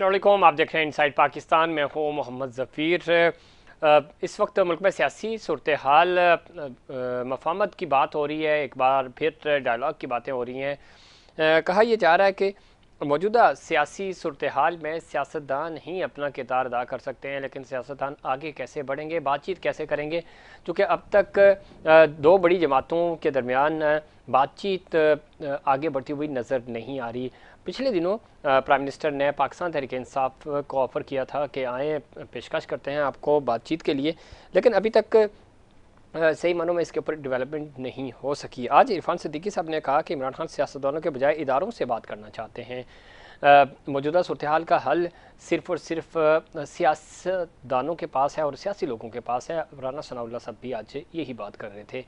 असलम आप देख रहे हैं इनसाइड पाकिस्तान मैं हूँ मोहम्मद ज़फ़ीर इस वक्त मुल्क में सियासी सूरत हाल मफामत की बात हो रही है एक बार फिर डायलाग की बातें हो रही हैं कहा यह जा रहा है कि मौजूदा सियासी सूरत हाल में सियासतदान ही अपना किरदार अदा कर सकते हैं लेकिन सियासतदान आगे कैसे बढ़ेंगे बातचीत कैसे करेंगे क्योंकि अब तक दो बड़ी जमातों के दरमियान बातचीत आगे बढ़ती हुई नज़र नहीं आ रही पिछले दिनों प्राइम मिनिस्टर ने पाकिस्तान तहरीक इंसाफ को ऑफ़र किया था कि आए पेशकश करते हैं आपको बातचीत के लिए लेकिन अभी तक सही मानों में इसके ऊपर डेवलपमेंट नहीं हो सकी आज इरफान सिद्दीकी साहब ने कहा कि इमरान खान सियासतदानों के बजाय इदारों से बात करना चाहते हैं मौजूदा सूरत का हल सिर्फ और सिर्फ सियासतदानों के पास है और सियासी लोगों के पास है राना सनाउल्ला साहब भी आज यही बात कर रहे थे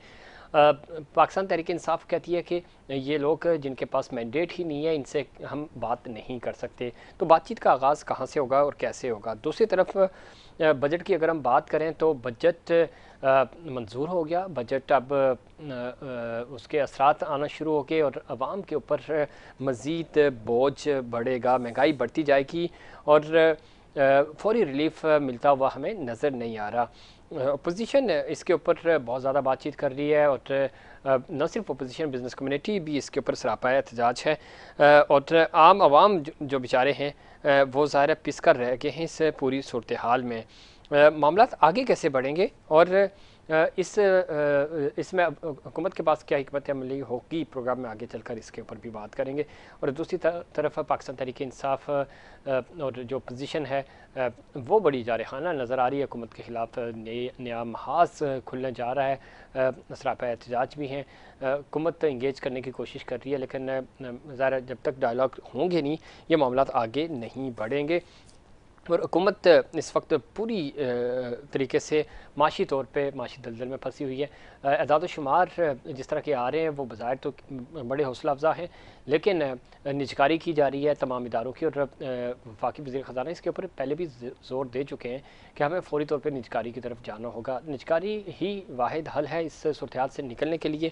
पाकिस्तान तहरीक इंसाफ कहती है कि ये लोग जिनके पास मैंडेट ही नहीं है इनसे हम बात नहीं कर सकते तो बातचीत का आगाज़ कहाँ से होगा और कैसे होगा दूसरी तरफ बजट की अगर हम बात करें तो बजट मंजूर हो गया बजट अब उसके असरात आना शुरू हो गए और आवाम के ऊपर मज़ीद बोझ बढ़ेगा महंगाई बढ़ती जाएगी और और फौरी रिलीफ मिलता हुआ हमें नज़र नहीं आ रहा अपोजिशन इसके ऊपर बहुत ज़्यादा बातचीत कर रही है और न सिर्फ अपोजिशन बिज़नेस कम्युनिटी भी इसके ऊपर सरापा एहतजाज है और आम आवाम जो बेचारे हैं वो ज़ाहिर पिस कर रह गए हैं इस पूरी सूरत हाल में मामला आगे कैसे बढ़ेंगे और इस इसमें हुकूमत के पास क्या हमत अमली होगी प्रोग्राम में आगे चलकर इसके ऊपर भी बात करेंगे और दूसरी तरफ पाकिस्तान तरीके इंसाफ और जो पोजीशन है वो बड़ी खाना नज़र आ रही है हुकूमत के ख़िलाफ़ नया महाज खुलने जा रहा है असरापा एहतजाज भी हैं हुकूमत इंगेज करने की कोशिश कर रही है लेकिन ज़रा जब तक डायलॉग होंगे नहीं ये मामला आगे नहीं बढ़ेंगे और हुकूमत इस वक्त पूरी तरीके से माशी तौर पर माशी दलदल में फंसी हुई है एजाद शुमार जिस तरह के आ रहे हैं वो बाज़ाहिर तो बड़े हौसला अफजा हैं लेकिन निजकारी की जा रही है तमाम इदारों की और वफाकी वजी ख़जाना इसके ऊपर पहले भी जोर दे चुके हैं कि हमें फौरी तौर पर निजकारी की तरफ जाना होगा निजकारी ही वाद हल है इस सूरत से निकलने के लिए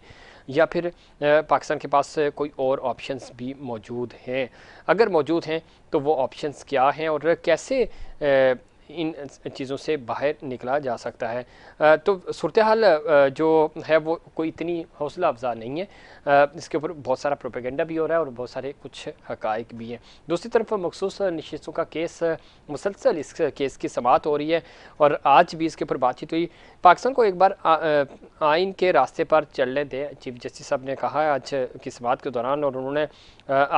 या फिर पाकिस्तान के पास कोई और ऑप्शन भी मौजूद हैं अगर मौजूद हैं तो वो ऑप्शन क्या हैं और कैसे eh, इन चीज़ों से बाहर निकला जा सकता है तो सूरत हाल जो है वो कोई इतनी हौसला अफजा नहीं है इसके ऊपर बहुत सारा प्रोपेगेंडा भी हो रहा है और बहुत सारे कुछ हकाइक भी हैं दूसरी तरफ मखसूस नशस्तों का केस मुसलसल इस केस की समात हो रही है और आज भी इसके ऊपर बातचीत हुई पाकिस्तान को एक बार आइन के रास्ते पर चलने दें चीफ जस्टिस साहब ने कहा आज की समात के दौरान और उन्होंने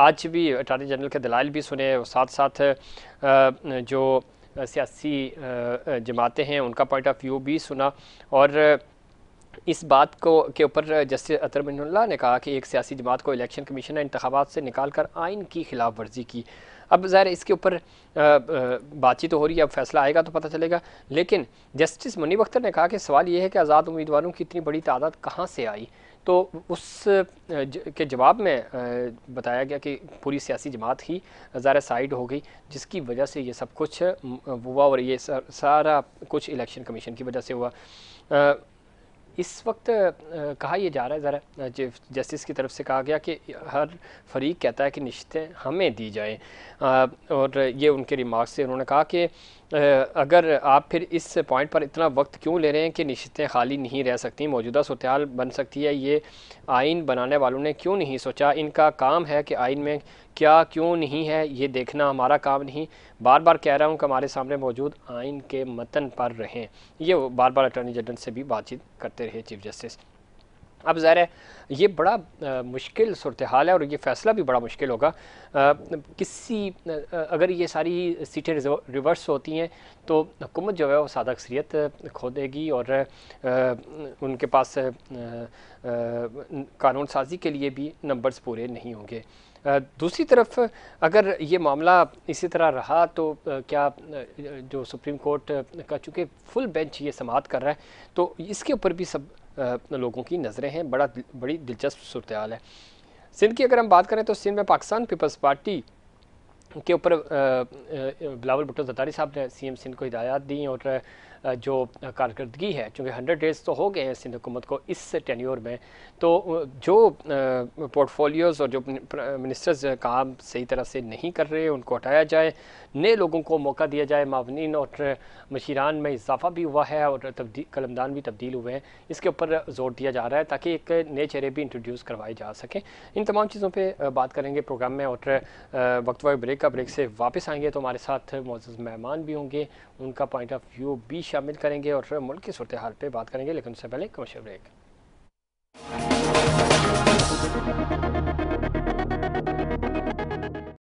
आज भी अटारनी जनरल के दलाल भी सुने और साथ साथ जो सियासी जमातें हैं उनका पॉइंट ऑफ व्यू भी सुना और इस बात को के ऊपर जस्टिस अतर मिनल्ला ने कहा कि एक सियासी जमात को इलेक्शन कमीशन ने इंतबात से निकाल कर आइन की खिलाफ वर्जी की अब ज़ाहिर इसके ऊपर बातचीत तो हो रही है अब फैसला आएगा तो पता चलेगा लेकिन जस्टिस मुनी अख्तर ने कहा कि सवाल यह है कि आज़ाद उम्मीदवारों की इतनी बड़ी तादाद कहाँ से आई तो उस के जवाब में बताया गया कि पूरी सियासी जमात ही ज़ार साइड हो गई जिसकी वजह से ये सब कुछ हुआ और ये सारा कुछ इलेक्शन कमीशन की वजह से हुआ इस वक्त कहा यह जा रहा है ज़रा जस्टिस की तरफ से कहा गया कि हर फरीक कहता है कि निश्तें हमें दी जाएँ और ये उनके रिमार्क से उन्होंने कहा कि अगर आप फिर इस पॉइंट पर इतना वक्त क्यों ले रहे हैं कि निश्तें खाली नहीं रह सकती मौजूदा सूतहाल बन सकती है ये आइन बनाने वालों ने क्यों नहीं सोचा इनका काम है कि आइन में क्या क्यों नहीं है ये देखना हमारा काम नहीं बार बार कह रहा हूँ कि हमारे सामने मौजूद आइन के मतन पर रहें ये बार बार अटॉर्नी जनरल से भी बातचीत करते could hit अब ज़ाहिर है ये बड़ा आ, मुश्किल सूरत हाल है और ये फ़ैसला भी बड़ा मुश्किल होगा आ, किसी आ, अगर ये सारी सीटें रिवर्स होती हैं तो हुकूमत जो है वो सादा अक्सरीत खो देगी और आ, उनके पास आ, आ, कानून साजी के लिए भी नंबर्स पूरे नहीं होंगे दूसरी तरफ अगर ये मामला इसी तरह रहा तो क्या जो सुप्रीम कोर्ट का चूँकि फुल बेंच ये समाप्त कर रहा है तो इसके ऊपर भी सब लोगों की नज़रें हैं बड़ा बड़ी दिलचस्प सूरत है सिंध की अगर हम बात करें तो सिंध में पाकिस्तान पीपल्स पार्टी के ऊपर बिलावल भुट्टो जतारी साहब ने सी एम सिंध को हिदायत दी और जो कारकर्दगी है चूँकि हंड्रेड डेज़ तो हो गए हैं सिंध हुकूमत को इस टेन्योर में तो जो पोर्टफोलियोज़ और जो मिनिस्टर्स काम सही तरह से नहीं कर रहे उनको हटाया जाए नए लोगों को मौका दिया जाए मावनिन और मशीरान में इजाफा भी हुआ है और तब्दी कलमदान भी तब्दील हुए हैं इसके ऊपर जोर दिया जा रहा है ताकि एक नए चेहरे भी इंट्रोड्यूस करवाए जा सकें इन तमाम चीज़ों पर बात करेंगे प्रोग्राम में और वक्त वक्त ब्रेक का ब्रेक से वापस आएंगे तो हमारे साथ मौजूद मेहमान भी होंगे उनका पॉइंट ऑफ व्यू भी शामिल करेंगे और मुल्क की सूरत हाल पर बात करेंगे लेकिन उससे पहले कमर्शियल ब्रेक